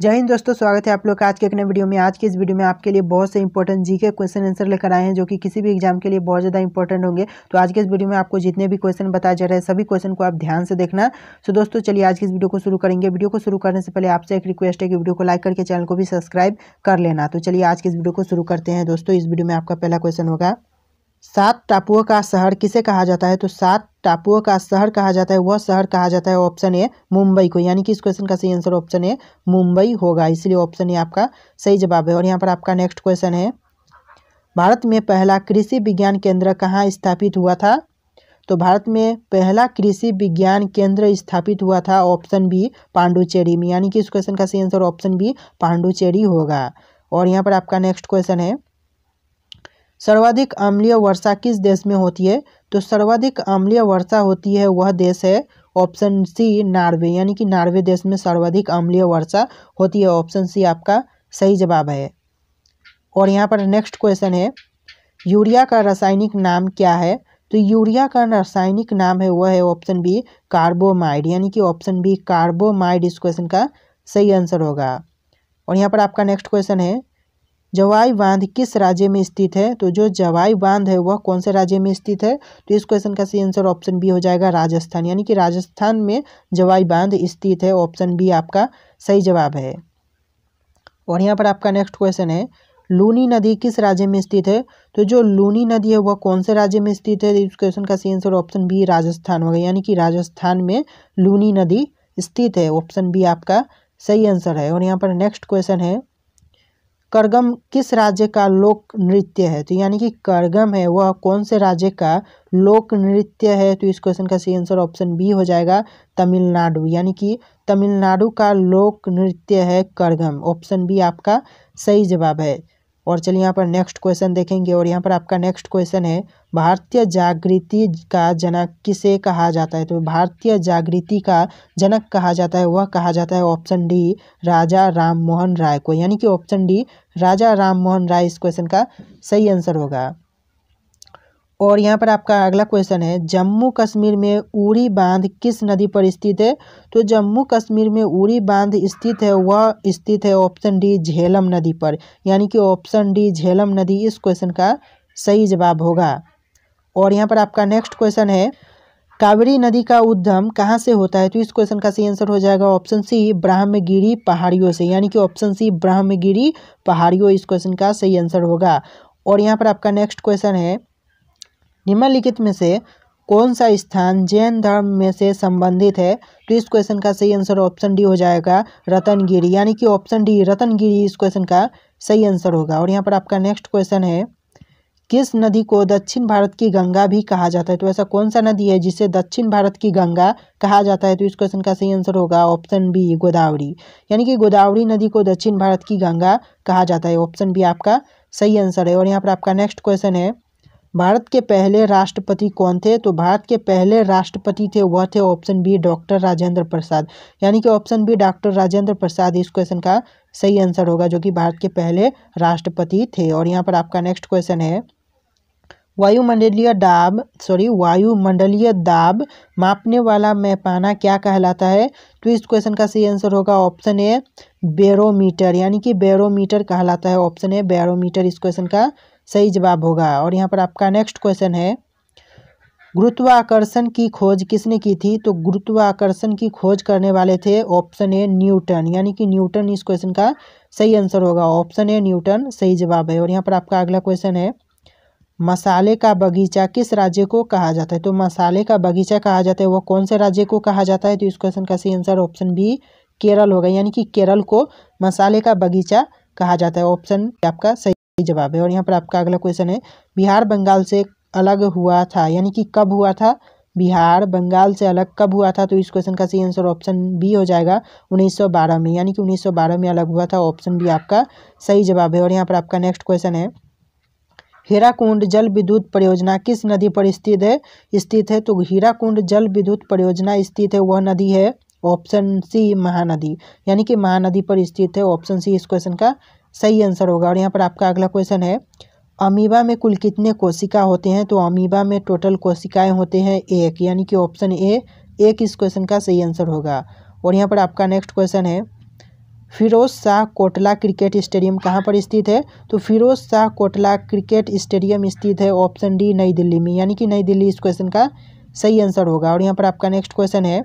जय हिंद दोस्तों स्वागत है आप लोग का आज के एक नए वीडियो में आज के इस वीडियो में आपके लिए बहुत से इंपॉर्टेंट जीके क्वेश्चन आंसर लेकर आए हैं जो कि किसी भी एग्जाम के लिए बहुत ज़्यादा इंपॉर्टेंट होंगे तो आज के इस वीडियो में आपको जितने भी क्वेश्चन बताए जा रहे हैं सभी क्वेश्चन को आप ध्यान से देखना सो तो दोस्तों चलिए आज की इस वीडियो को शुरू करेंगे वीडियो को शुरू करने से पहले आपसे एक रिक्वेस्ट है कि वीडियो को लाइक करके चैनल को भी सब्सक्राइब कर लेना तो चलिए आज की इस वीडियो को शुरू करते हैं दोस्तों इस वीडियो में आपका पहला क्वेश्चन होगा सात टापुओं का शहर किसे कहा जाता है तो सात टापुओं का शहर कहा जाता है वह शहर कहा जाता है ऑप्शन ए मुंबई को यानी कि इस क्वेश्चन का सही आंसर ऑप्शन ए मुंबई होगा इसलिए ऑप्शन ए आपका सही जवाब है और यहाँ पर आपका नेक्स्ट क्वेश्चन है भारत में पहला कृषि विज्ञान केंद्र कहाँ स्थापित हुआ था तो भारत में पहला कृषि विज्ञान केंद्र स्थापित हुआ था ऑप्शन बी पांडुचेरी में यानी कि इस क्वेश्चन का सही आंसर ऑप्शन बी पांडुचेरी होगा और यहाँ पर आपका नेक्स्ट क्वेश्चन है सर्वाधिक आम्लीय वर्षा किस देश में होती है तो सर्वाधिक आम्लीय वर्षा होती है वह देश है ऑप्शन सी नार्वे यानी कि नार्वे देश में सर्वाधिक आम्लीय वर्षा होती है ऑप्शन सी आपका सही जवाब है और यहाँ पर नेक्स्ट क्वेश्चन है यूरिया का रासायनिक नाम क्या है तो यूरिया का रासायनिक नाम है वह है ऑप्शन बी कार्बोमाइड यानी कि ऑप्शन बी कार्बोमाइड इस क्वेश्चन का सही आंसर होगा और यहाँ पर आपका नेक्स्ट क्वेश्चन है जवाई बांध किस राज्य में स्थित है तो जो जवाई बांध है वह कौन से राज्य में स्थित है तो इस क्वेश्चन का सही आंसर ऑप्शन बी हो जाएगा राजस्थान यानी कि राजस्थान में जवाई बांध स्थित है ऑप्शन बी आपका सही जवाब है और यहाँ पर आपका नेक्स्ट क्वेश्चन है लूनी नदी किस राज्य में स्थित है तो जो लूनी नदी है वह कौन से राज्य में स्थित है इस क्वेश्चन का सही आंसर ऑप्शन बी राजस्थान होगा यानी कि राजस्थान में लूनी नदी स्थित है ऑप्शन बी आपका सही आंसर है और यहाँ पर नेक्स्ट क्वेश्चन है करगम किस राज्य का लोक नृत्य है तो यानी कि करगम है वह कौन से राज्य का लोक नृत्य है तो इस क्वेश्चन का सही आंसर ऑप्शन बी हो जाएगा तमिलनाडु यानी कि तमिलनाडु का लोक नृत्य है करगम ऑप्शन बी आपका सही जवाब है और चलिए यहाँ पर नेक्स्ट क्वेश्चन देखेंगे और यहाँ पर आपका नेक्स्ट क्वेश्चन है भारतीय जागृति का जनक किसे कहा जाता है तो भारतीय जागृति का जनक कहा जाता है वह कहा जाता है ऑप्शन डी राजा राम मोहन राय को यानी कि ऑप्शन डी राजा राम मोहन राय इस क्वेश्चन का सही आंसर होगा और यहाँ पर आपका अगला क्वेश्चन है जम्मू कश्मीर में उरी बांध किस नदी पर स्थित है तो जम्मू कश्मीर में उरी बांध स्थित है वह स्थित है ऑप्शन डी झेलम नदी पर यानी कि ऑप्शन डी झेलम नदी इस क्वेश्चन का सही जवाब होगा और यहाँ पर आपका नेक्स्ट क्वेश्चन है कावेरी नदी का उद्गम कहाँ से होता है तो इस क्वेश्चन का सही आंसर हो जाएगा ऑप्शन सी ब्रह्मगिरी पहाड़ियों से यानी कि ऑप्शन सी ब्रह्मगिरी पहाड़ियों इस क्वेश्चन का सही आंसर होगा और यहाँ पर आपका नेक्स्ट क्वेश्चन है निम्नलिखित में से कौन सा स्थान जैन धर्म में से संबंधित है तो इस क्वेश्चन का सही आंसर ऑप्शन डी हो जाएगा रतनगिरी यानी कि ऑप्शन डी रतनगिरी इस क्वेश्चन का सही आंसर होगा और यहाँ पर आपका नेक्स्ट क्वेश्चन है किस नदी को दक्षिण भारत की गंगा भी कहा जाता है तो ऐसा कौन सा नदी है जिसे दक्षिण भारत की गंगा कहा जाता है तो इस क्वेश्चन का सही आंसर होगा ऑप्शन बी गोदावरी यानी कि गोदावरी नदी को दक्षिण भारत की गंगा कहा जाता है ऑप्शन बी आपका सही आंसर है और यहाँ पर आपका नेक्स्ट क्वेश्चन है भारत के पहले राष्ट्रपति कौन थे तो भारत के पहले राष्ट्रपति थे वह थे option B doctor Rajendra Prasad यानी कि option B doctor Rajendra Prasad इस क्वेश्चन का सही आंसर होगा जो कि भारत के पहले राष्ट्रपति थे और यहाँ पर आपका नेक्स्ट क्वेश्चन है वायुमंडलीय दाब सॉरी वायुमंडलीय दाब मापने वाला मैपाना क्या कहलाता है तो इस क्वेश्चन का सही आंसर होगा ऑप्शन ए बेरोमीटर यानी कि बैरोमीटर कहलाता है ऑप्शन ए बैरोमीटर इस क्वेश्चन का सही जवाब होगा और यहाँ पर आपका नेक्स्ट क्वेश्चन है गुरुत्वाकर्षण की खोज किसने की थी तो गुरुत्वाकर्षण की खोज करने वाले थे ऑप्शन ए न्यूटन यानी कि न्यूटन इस क्वेश्चन का सही आंसर होगा ऑप्शन ए न्यूटन सही जवाब है और यहाँ पर आपका अगला क्वेश्चन है मसाले का बगीचा किस राज्य को कहा जाता है तो मसाले का बगीचा कहा जाता है वह कौन से राज्य को कहा जाता है तो इस क्वेश्चन का सही आंसर ऑप्शन बी केरल होगा यानी कि केरल को मसाले का बगीचा कहा जाता है ऑप्शन आपका सही जवाब है और यहाँ पर आपका अगला क्वेश्चन है बिहार बंगाल से अलग हुआ था यानी कि कब हुआ था बिहार बंगाल से अलग कब हुआ था तो इस क्वेश्चन का सही आंसर ऑप्शन बी हो जाएगा 1912 में यानी कि 1912 में अलग हुआ था ऑप्शन बी आपका सही जवाब है और यहाँ पर आपका नेक्स्ट क्वेश्चन है हीराकुंड जल विद्युत परियोजना किस नदी पर स्थित है स्थित है तो हीराकुंड जल विद्युत परियोजना स्थित है वह नदी है ऑप्शन सी महानदी यानी कि महानदी पर स्थित है ऑप्शन सी इस क्वेश्चन का सही आंसर होगा और यहाँ पर आपका अगला क्वेश्चन है अमीबा में कुल कितने कोशिका होते हैं तो अमीबा में टोटल कोशिकाएं होते हैं एक यानी कि ऑप्शन ए एक इस क्वेश्चन का सही आंसर होगा और यहाँ पर आपका नेक्स्ट क्वेश्चन है फिरोज शाह कोटला क्रिकेट स्टेडियम कहाँ पर स्थित है तो फिरोज शाह कोटला क्रिकेट स्टेडियम स्थित है ऑप्शन डी नई दिल्ली में यानी कि नई दिल्ली इस क्वेश्चन का सही आंसर होगा और यहाँ पर आपका नेक्स्ट क्वेश्चन है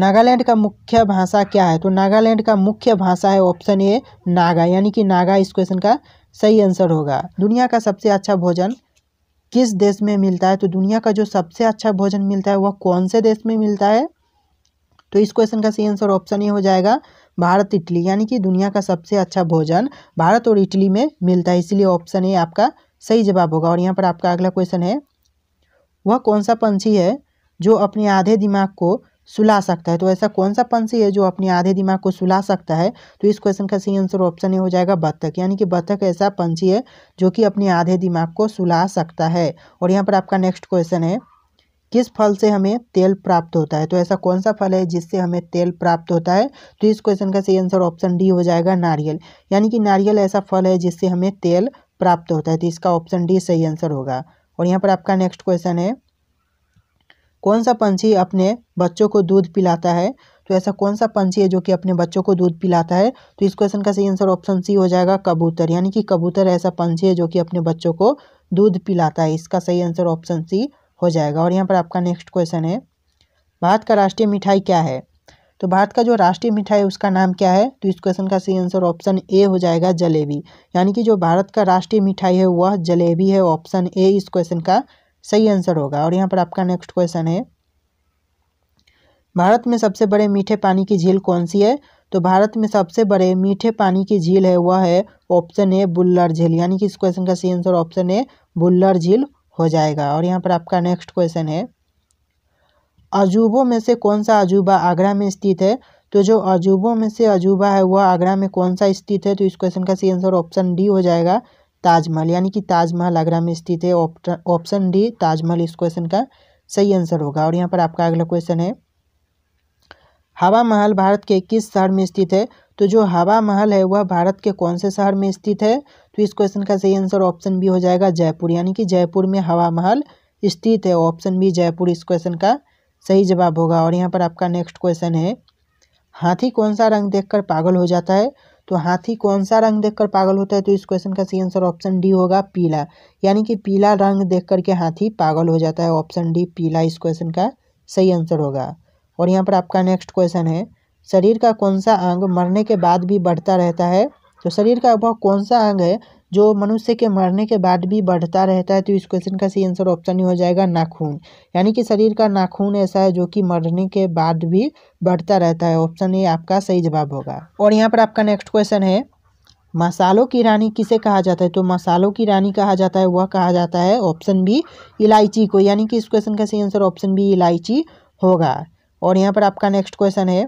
नागालैंड का मुख्य भाषा क्या है तो नागालैंड का मुख्य भाषा है ऑप्शन ए नागा यानी कि नागा इस क्वेश्चन का सही आंसर होगा दुनिया का सबसे अच्छा भोजन किस देश में मिलता है तो दुनिया का जो सबसे अच्छा भोजन मिलता है वह कौन से देश में मिलता है तो इस क्वेश्चन का सही आंसर ऑप्शन ए हो जाएगा भारत इटली यानी कि दुनिया का सबसे अच्छा भोजन भारत और इटली में मिलता है इसलिए ऑप्शन ए आपका सही जवाब होगा और यहाँ पर आपका अगला क्वेश्चन है वह कौन सा पंछी है जो अपने आधे दिमाग को सुला सकता है तो ऐसा कौन सा पंछी है जो अपने आधे दिमाग को सुला सकता है तो इस क्वेश्चन का सही आंसर ऑप्शन ए हो जाएगा बत्तख यानी कि बत्तख ऐसा पंछी है जो कि अपने आधे दिमाग को सुला सकता है और यहाँ पर आपका नेक्स्ट क्वेश्चन है किस फल से हमें तेल प्राप्त होता है तो ऐसा कौन सा फल है जिससे हमें तेल प्राप्त होता है तो इस क्वेश्चन का सही आंसर ऑप्शन डी हो जाएगा नारियल यानी कि नारियल ऐसा फल है जिससे हमें तेल प्राप्त होता है तो इसका ऑप्शन डी सही आंसर होगा और यहाँ पर आपका नेक्स्ट क्वेश्चन है कौन सा पंछी अपने बच्चों को दूध पिलाता है तो ऐसा कौन सा पंछी है जो कि अपने बच्चों को दूध पिलाता है तो इस क्वेश्चन का सही आंसर ऑप्शन सी हो जाएगा कबूतर यानी कि कबूतर ऐसा पंछी है जो कि अपने बच्चों को दूध पिलाता है इसका सही आंसर ऑप्शन सी हो जाएगा और यहाँ पर आपका नेक्स्ट क्वेश्चन है भारत का राष्ट्रीय मिठाई क्या है तो भारत का जो राष्ट्रीय मिठाई है उसका नाम क्या है तो इस क्वेश्चन का सही आंसर ऑप्शन ए हो जाएगा जलेबी यानी कि जो भारत का राष्ट्रीय मिठाई है वह जलेबी है ऑप्शन ए इस क्वेश्चन का सही आंसर होगा और यहाँ पर आपका नेक्स्ट क्वेश्चन है भारत में सबसे बड़े मीठे पानी की झील कौन सी है तो भारत में सबसे बड़े मीठे पानी की झील है वह है ऑप्शन ए बुल्लर झील यानी कि इस क्वेश्चन का सही आंसर ऑप्शन ए बुल्लर झील हो जाएगा और यहाँ पर आपका नेक्स्ट क्वेश्चन है अजूबों में से कौन सा अजूबा आगरा में स्थित है तो जो अजूबों में से अजूबा है वह आगरा में कौन सा स्थित है तो इस क्वेश्चन का सही आंसर ऑप्शन डी हो जाएगा ताजमहल यानी कि ताजमहल आगरा में स्थित है ऑप्शन डी ताजमहल इस क्वेश्चन का सही आंसर होगा और यहाँ पर आपका अगला क्वेश्चन है हवा महल भारत के किस शहर में स्थित है तो जो हवा महल है वह भारत के कौन से शहर में स्थित है तो इस क्वेश्चन का सही आंसर ऑप्शन बी हो जाएगा जयपुर यानी कि जयपुर में हवा महल स्थित है ऑप्शन बी जयपुर इस क्वेश्चन का सही जवाब होगा और यहाँ पर आपका नेक्स्ट क्वेश्चन है हाथी कौन सा रंग देखकर पागल हो जाता है तो हाथी कौन सा रंग देखकर पागल होता है तो इस क्वेश्चन का सही आंसर ऑप्शन डी होगा पीला यानी कि पीला रंग देख करके हाथी पागल हो जाता है ऑप्शन डी पीला इस क्वेश्चन का सही आंसर होगा और यहाँ पर आपका नेक्स्ट क्वेश्चन है शरीर का कौन सा अंग मरने के बाद भी बढ़ता रहता है तो शरीर का वह कौन सा अंग है जो मनुष्य के मरने के बाद भी बढ़ता रहता है तो इस क्वेश्चन का सही आंसर ऑप्शन ही हो जाएगा नाखून यानी कि शरीर का नाखून ऐसा है जो कि मरने के बाद भी बढ़ता रहता है ऑप्शन ए आपका सही जवाब होगा और यहाँ पर आपका नेक्स्ट क्वेश्चन है मसालों की रानी किसे कहा जाता है तो मसालों की रानी कहा जाता है वह कहा जाता है ऑप्शन बी इलायची को यानी कि इस क्वेश्चन का सही आंसर ऑप्शन बी इलायची होगा और यहाँ पर आपका नेक्स्ट क्वेश्चन है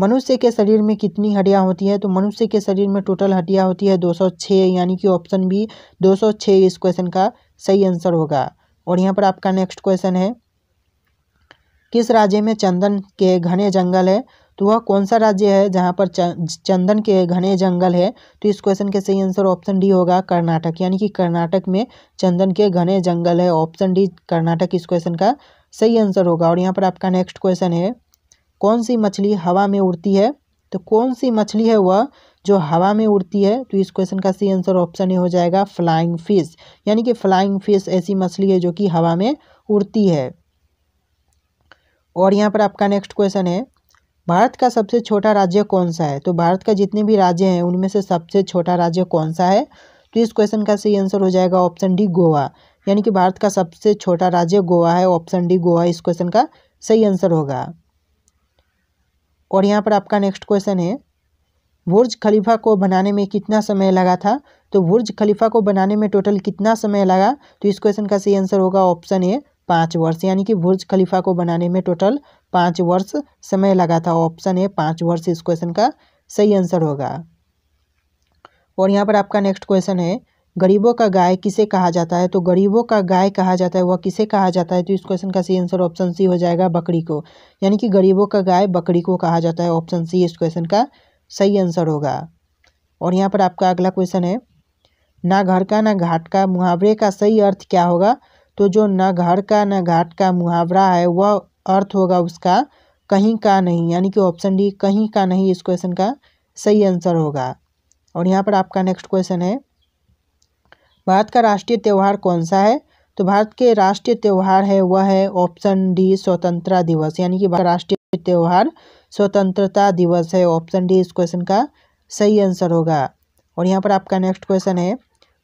मनुष्य के शरीर में कितनी हड्डियाँ होती है तो मनुष्य के शरीर में टोटल हड्डियाँ होती है दो सौ छः यानी कि ऑप्शन बी दो सौ छः इस क्वेश्चन का सही आंसर होगा और यहाँ पर आपका नेक्स्ट क्वेश्चन है किस राज्य में चंदन के घने जंगल है तो वह कौन सा राज्य है जहाँ पर चंदन के घने जंगल है तो इस क्वेश्चन के सही आंसर ऑप्शन डी होगा कर्नाटक यानी कि कर्नाटक में चंदन के घने जंगल है ऑप्शन डी कर्नाटक इस क्वेश्चन का सही आंसर होगा और यहाँ पर आपका नेक्स्ट क्वेश्चन है कौन सी मछली हवा में उड़ती है तो कौन सी मछली है वह जो हवा में उड़ती है तो इस क्वेश्चन का सही आंसर ऑप्शन ए हो जाएगा फ्लाइंग फिश यानी कि फ्लाइंग फिश ऐसी मछली है जो कि हवा में उड़ती है और यहाँ पर आपका नेक्स्ट क्वेश्चन है भारत का सबसे छोटा राज्य कौन सा है तो भारत का जितने भी राज्य हैं उनमें से सबसे छोटा राज्य कौन सा है तो इस क्वेश्चन का सही आंसर हो जाएगा ऑप्शन डी गोवा यानी कि भारत का सबसे छोटा राज्य गोवा है ऑप्शन डी गोवा इस क्वेश्चन का सही आंसर होगा और यहाँ पर आपका नेक्स्ट क्वेश्चन है बुर्ज खलीफा को बनाने में कितना समय लगा था तो बुर्ज खलीफा को बनाने में टोटल कितना समय लगा तो इस क्वेश्चन का सही आंसर होगा ऑप्शन ए पाँच वर्ष यानी कि बुर्ज खलीफा को बनाने में टोटल पाँच वर्ष समय लगा था ऑप्शन ए पाँच वर्ष इस क्वेश्चन का सही आंसर होगा और यहाँ पर आपका नेक्स्ट क्वेश्चन है गरीबों का गाय किसे कहा जाता है तो गरीबों का गाय कहा जाता है वह किसे कहा जाता है तो इस क्वेश्चन का सही आंसर ऑप्शन सी हो जाएगा बकरी को यानी कि गरीबों का गाय बकरी को कहा जाता है ऑप्शन सी इस क्वेश्चन का सही आंसर होगा और यहाँ पर आपका अगला क्वेश्चन है ना घर का ना घाट का मुहावरे का सही अर्थ क्या होगा तो जो ना घर का ना घाट का मुहावरा है वह अर्थ होगा उसका कहीं का नहीं यानी कि ऑप्शन डी कहीं का नहीं इस क्वेश्चन का सही आंसर होगा और यहाँ पर आपका नेक्स्ट क्वेश्चन है भारत का राष्ट्रीय त्यौहार कौन सा है तो भारत के राष्ट्रीय त्यौहार है वह है ऑप्शन डी स्वतंत्रता दिवस यानी कि राष्ट्रीय त्यौहार स्वतंत्रता दिवस है ऑप्शन डी इस क्वेश्चन का सही आंसर होगा और यहाँ पर आपका नेक्स्ट क्वेश्चन है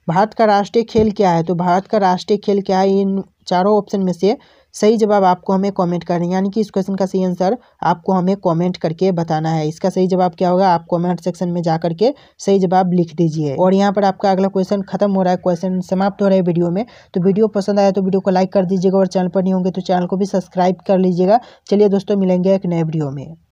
भारत का राष्ट्रीय खेल क्या है तो भारत का राष्ट्रीय खेल क्या है इन चारों ऑप्शन में से सही जवाब आपको हमें कमेंट करना है यानी कि इस क्वेश्चन का सही आंसर आपको हमें कमेंट करके बताना है इसका सही जवाब क्या होगा आप कमेंट सेक्शन में जा करके सही जवाब लिख दीजिए और यहाँ पर आपका अगला क्वेश्चन खत्म हो रहा है क्वेश्चन समाप्त हो रहा है वीडियो में तो वीडियो पसंद आया तो वीडियो को लाइक कर दीजिएगा और चैनल पर नहीं होंगे तो चैनल को भी सब्सक्राइब कर लीजिएगा चलिए दोस्तों मिलेंगे एक नए वीडियो में